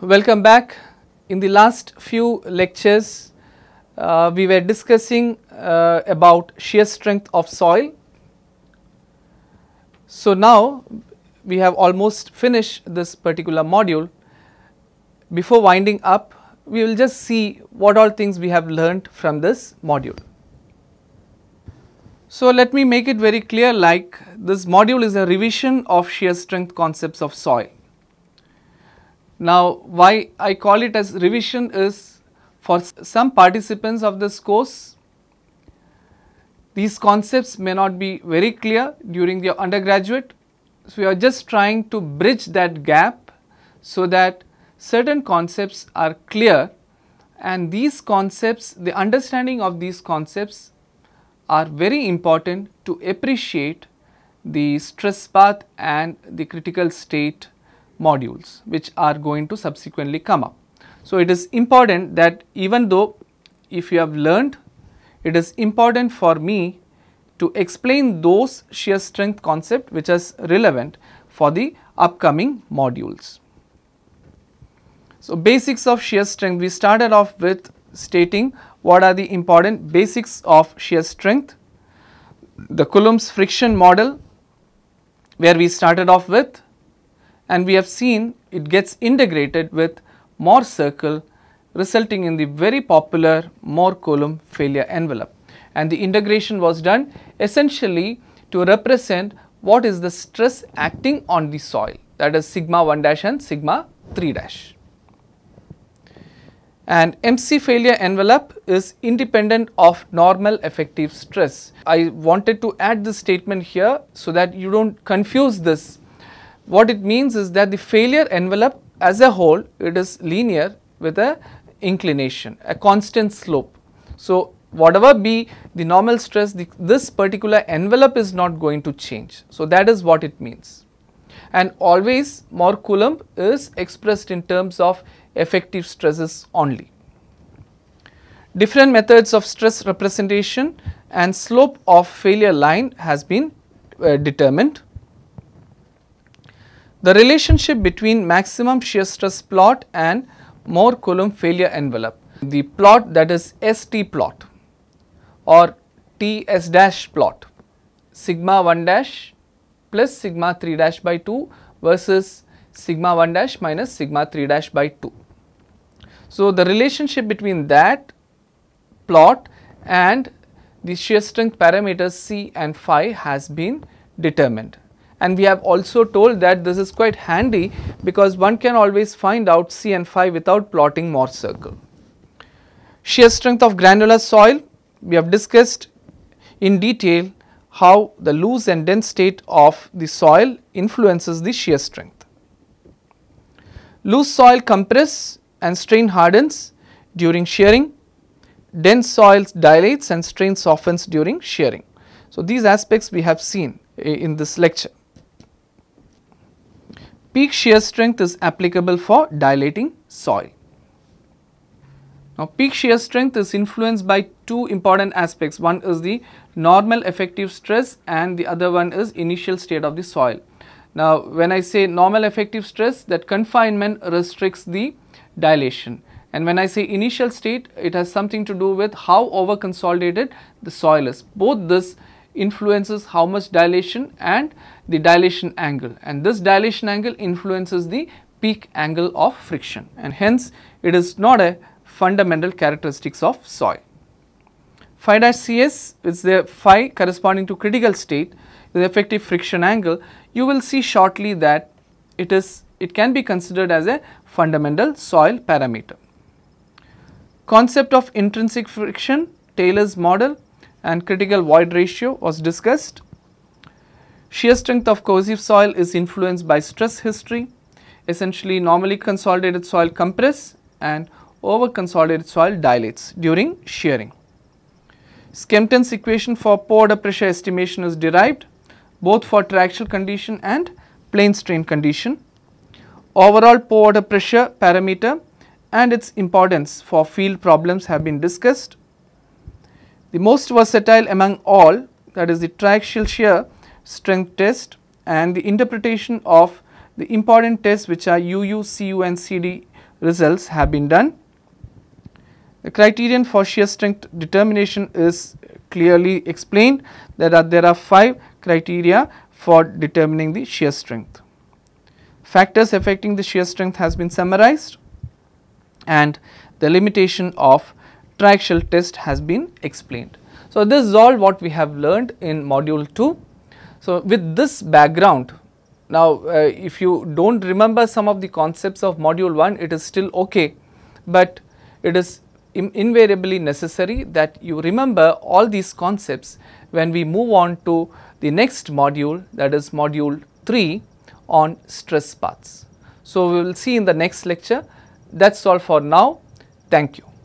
welcome back. In the last few lectures, uh, we were discussing uh, about shear strength of soil. So, now we have almost finished this particular module. Before winding up, we will just see what all things we have learned from this module. So, let me make it very clear like this module is a revision of shear strength concepts of soil. Now, why I call it as revision is for some participants of this course, these concepts may not be very clear during the undergraduate. So, we are just trying to bridge that gap so that certain concepts are clear and these concepts, the understanding of these concepts are very important to appreciate the stress path and the critical state modules which are going to subsequently come up. So, it is important that even though if you have learned, it is important for me to explain those shear strength concept which is relevant for the upcoming modules. So, basics of shear strength we started off with stating what are the important basics of shear strength, the Coulomb's friction model where we started off with and we have seen it gets integrated with Mohr circle resulting in the very popular Mohr Coulomb failure envelope. And the integration was done essentially to represent what is the stress acting on the soil that is sigma 1 dash and sigma 3 dash. And MC failure envelope is independent of normal effective stress. I wanted to add this statement here so that you don't confuse this what it means is that the failure envelope as a whole it is linear with a inclination, a constant slope. So, whatever be the normal stress, the, this particular envelope is not going to change. So, that is what it means. And always more Coulomb is expressed in terms of effective stresses only. Different methods of stress representation and slope of failure line has been uh, determined. The relationship between maximum shear stress plot and Moore Coulomb failure envelope. The plot that is ST plot or TS dash plot sigma 1 dash plus sigma 3 dash by 2 versus sigma 1 dash minus sigma 3 dash by 2. So, the relationship between that plot and the shear strength parameters C and phi has been determined and we have also told that this is quite handy because one can always find out C and phi without plotting Morse circle. Shear strength of granular soil, we have discussed in detail how the loose and dense state of the soil influences the shear strength. Loose soil compresses and strain hardens during shearing, dense soil dilates and strain softens during shearing. So, these aspects we have seen in this lecture peak shear strength is applicable for dilating soil. Now, peak shear strength is influenced by two important aspects. One is the normal effective stress and the other one is initial state of the soil. Now, when I say normal effective stress, that confinement restricts the dilation. And when I say initial state, it has something to do with how over consolidated the soil is. Both this influences how much dilation and the dilation angle and this dilation angle influences the peak angle of friction and hence it is not a fundamental characteristics of soil. Phi dash Cs is the phi corresponding to critical state the effective friction angle you will see shortly that it is it can be considered as a fundamental soil parameter. Concept of intrinsic friction Taylor's model and critical void ratio was discussed. Shear strength of cohesive soil is influenced by stress history. Essentially, normally consolidated soil compress and over consolidated soil dilates during shearing. Skempton's equation for pore pressure estimation is derived both for triaxial condition and plane strain condition. Overall pore pressure parameter and its importance for field problems have been discussed. The most versatile among all that is the triaxial shear strength test and the interpretation of the important tests which are UU, CU and CD results have been done. The criterion for shear strength determination is clearly explained that are, there are 5 criteria for determining the shear strength. Factors affecting the shear strength has been summarized and the limitation of triaxial test has been explained. So, this is all what we have learned in module 2. So, with this background, now uh, if you do not remember some of the concepts of module 1, it is still okay, but it is invariably necessary that you remember all these concepts when we move on to the next module that is module 3 on stress paths. So, we will see in the next lecture. That is all for now. Thank you.